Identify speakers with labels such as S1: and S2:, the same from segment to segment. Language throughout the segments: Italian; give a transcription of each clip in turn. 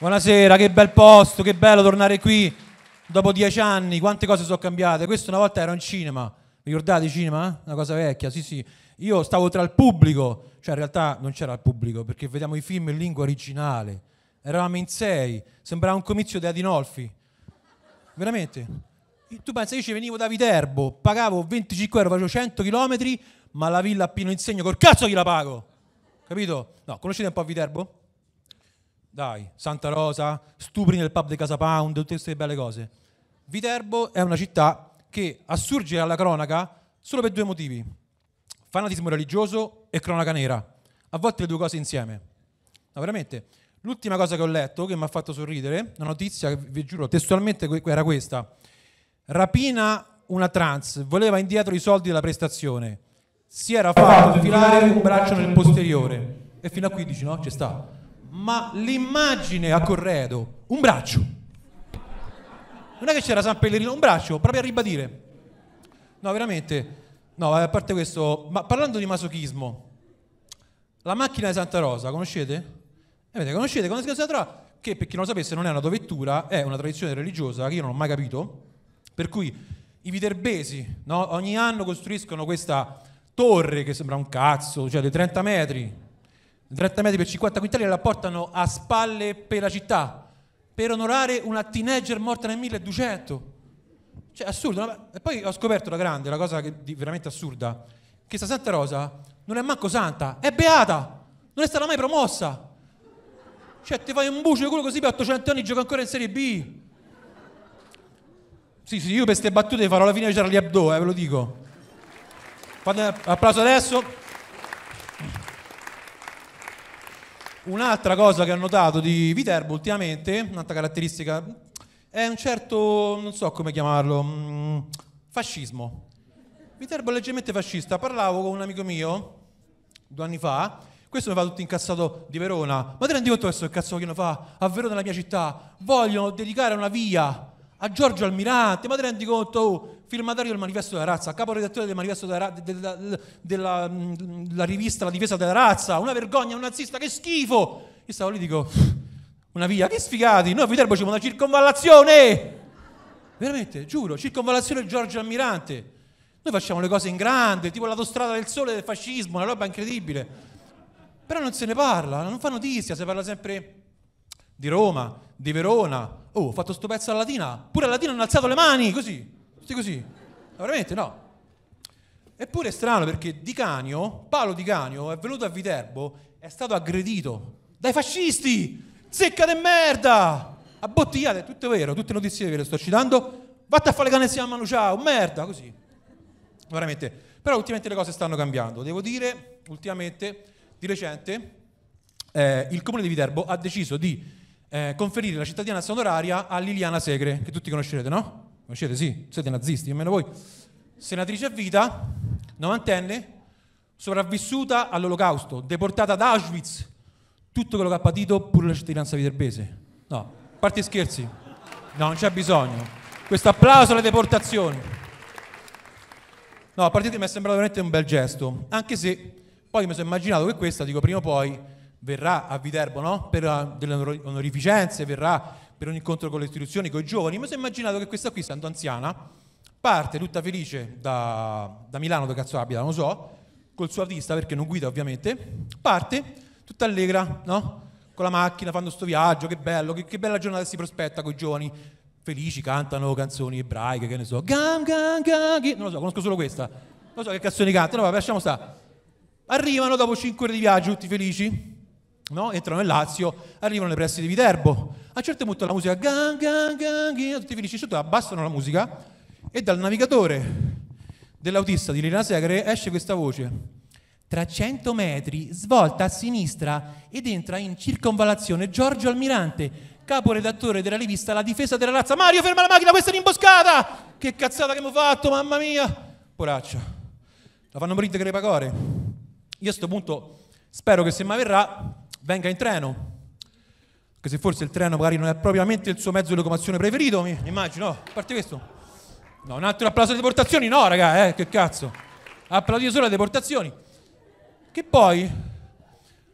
S1: Buonasera, che bel posto, che bello tornare qui dopo dieci anni, quante cose sono cambiate. Questo una volta era un cinema, ricordate il cinema? Una cosa vecchia, sì sì. Io stavo tra il pubblico, cioè in realtà non c'era il pubblico perché vediamo i film in lingua originale. Eravamo in sei, sembrava un comizio di Adinolfi. Veramente? Tu pensi, io ci venivo da Viterbo, pagavo 25 euro, facevo 100 km, ma la villa a Pino Insegno col cazzo chi la pago? Capito? No, conoscete un po' Viterbo? dai, Santa Rosa, stupri nel pub di Casa Pound, tutte queste belle cose. Viterbo è una città che assurge alla cronaca solo per due motivi, fanatismo religioso e cronaca nera, a volte le due cose insieme. Ma veramente, l'ultima cosa che ho letto che mi ha fatto sorridere, una notizia che vi giuro testualmente era questa, rapina una trans, voleva indietro i soldi della prestazione, si era fatto filare un braccio nel posteriore e fino a 15, no, ci sta ma l'immagine a corredo, un braccio. Non è che c'era San Pellegrino, un braccio, proprio a ribadire. No, veramente. No, a parte questo, ma parlando di masochismo, la macchina di Santa Rosa, conoscete? Eh, vedete, conoscete? Conoscete Santa Rosa? Che per chi non lo sapesse non è una dovettura, è una tradizione religiosa che io non ho mai capito, per cui i viterbesi no? ogni anno costruiscono questa torre che sembra un cazzo, cioè di 30 metri, 30 metri per 50 quintali la portano a spalle per la città per onorare una teenager morta nel 1200. Cioè, assurdo. E poi ho scoperto la grande, la cosa che, veramente assurda, che questa Santa Rosa non è manco santa, è beata, non è stata mai promossa. Cioè, ti fai un bucio di culo così per 800 anni e gioca ancora in Serie B. Sì, sì, io per queste battute farò la fine di Charlie Abdo, eh, ve lo dico. Fate applauso adesso. Un'altra cosa che ho notato di Viterbo ultimamente, un'altra caratteristica, è un certo, non so come chiamarlo, mm, fascismo. Viterbo è leggermente fascista. Parlavo con un amico mio due anni fa, questo mi fa tutto incazzato di Verona. Ma ti rendi conto questo che cazzo vogliono fare? A Verona, la mia città, vogliono dedicare una via a Giorgio Almirante, ma ti rendi conto, oh, firmatario del manifesto della razza, caporedattore del manifesto della, della, della, mm, della, rivista La difesa della razza, una vergogna, un nazista, che schifo! Io stavo lì e dico, una via, che sfigati, noi a Viterbo siamo una circonvallazione! Veramente, giuro, circonvallazione Giorgio Almirante. Noi facciamo le cose in grande, tipo l'autostrada del sole del fascismo, una roba incredibile. Però non se ne parla, non fa notizia, si parla sempre di Roma, di Verona. Oh, ho fatto sto pezzo alla Latina, pure alla Latina hanno alzato le mani, così, tutti così. Ma veramente no. Eppure è strano perché Di Canio, Paolo Di Canio, è venuto a Viterbo, è stato aggredito dai fascisti, zecca de merda, abbottigliate, tutto è vero, tutte le notizie che le sto citando, vattene a fare le canne insieme a mano ciao, merda, così. Veramente. Però ultimamente le cose stanno cambiando, devo dire, ultimamente, di recente, eh, il comune di Viterbo ha deciso di eh, conferire la cittadinanza onoraria a Liliana Segre, che tutti conoscerete, no? Conoscete, sì, siete nazisti, nemmeno voi. Senatrice a vita, 90enne, sopravvissuta all'olocausto, deportata ad Auschwitz, tutto quello che ha patito, pure la cittadinanza viterbese. No, a parte scherzi, no, non c'è bisogno. Questo applauso alle deportazioni. No, a partire mi è sembrato veramente un bel gesto, anche se poi mi sono immaginato che questa, dico prima o poi, verrà a Viterbo no? per uh, delle onorificenze, verrà per un incontro con le istituzioni, con i giovani, ma si è immaginato che questa qui, essendo anziana, parte tutta felice da, da Milano, dove cazzo abita, non lo so, col suo artista, perché non guida ovviamente, parte tutta allegra, no? con la macchina, fanno questo viaggio, che bello, che, che bella giornata si prospetta con i giovani, felici, cantano canzoni ebraiche, che ne so, gam, gam, gam, non lo so, conosco solo questa, non so che canzoni cantano, vabbè, lasciamo stare. Arrivano dopo 5 ore di viaggio, tutti felici, no? entrano nel Lazio, arrivano nei pressi di Viterbo. A un certo punto la musica, gang, gang, gang, tutti felici, tutto abbassano la musica e dal navigatore dell'autista di Lina Segre esce questa voce. Tra 100 metri, svolta a sinistra ed entra in circonvalazione Giorgio Almirante, caporedattore della rivista La difesa della razza. Mario, ferma la macchina, questa è un'imboscata! Che cazzata che mi ho fatto, mamma mia! Poraccio, la fanno morire Crepacore. Io a questo punto spero che se mai verrà venga in treno, anche se forse il treno magari non è propriamente il suo mezzo di locomozione preferito, mi immagino, a parte questo. No, un altro applauso alle deportazioni? No, raga, eh, che cazzo. Applaudito solo alle deportazioni. Che poi,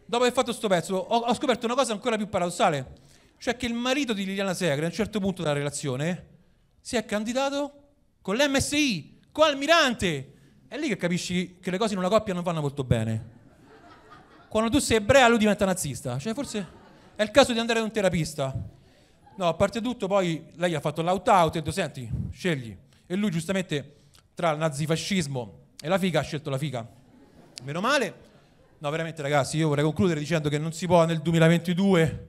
S1: dopo aver fatto questo pezzo, ho, ho, scoperto una cosa ancora più paradossale. Cioè che il marito di Liliana Segre, a un certo punto della relazione, si è candidato con l'MSI, con Almirante. È lì che capisci che le cose in una coppia non vanno molto bene quando tu sei ebrea lui diventa nazista. Cioè forse è il caso di andare da un terapista. No, a parte tutto poi lei ha fatto l'out-out e ha detto senti, scegli. E lui giustamente tra il nazifascismo e la figa ha scelto la figa. Meno male. No, veramente ragazzi, io vorrei concludere dicendo che non si può nel 2022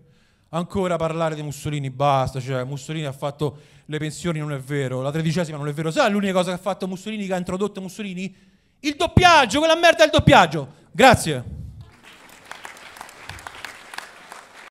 S1: ancora parlare di Mussolini, basta, cioè Mussolini ha fatto le pensioni, non è vero, la tredicesima non è vero, sai l'unica cosa che ha fatto Mussolini, che ha introdotto Mussolini? Il doppiaggio, quella merda è il doppiaggio. Grazie.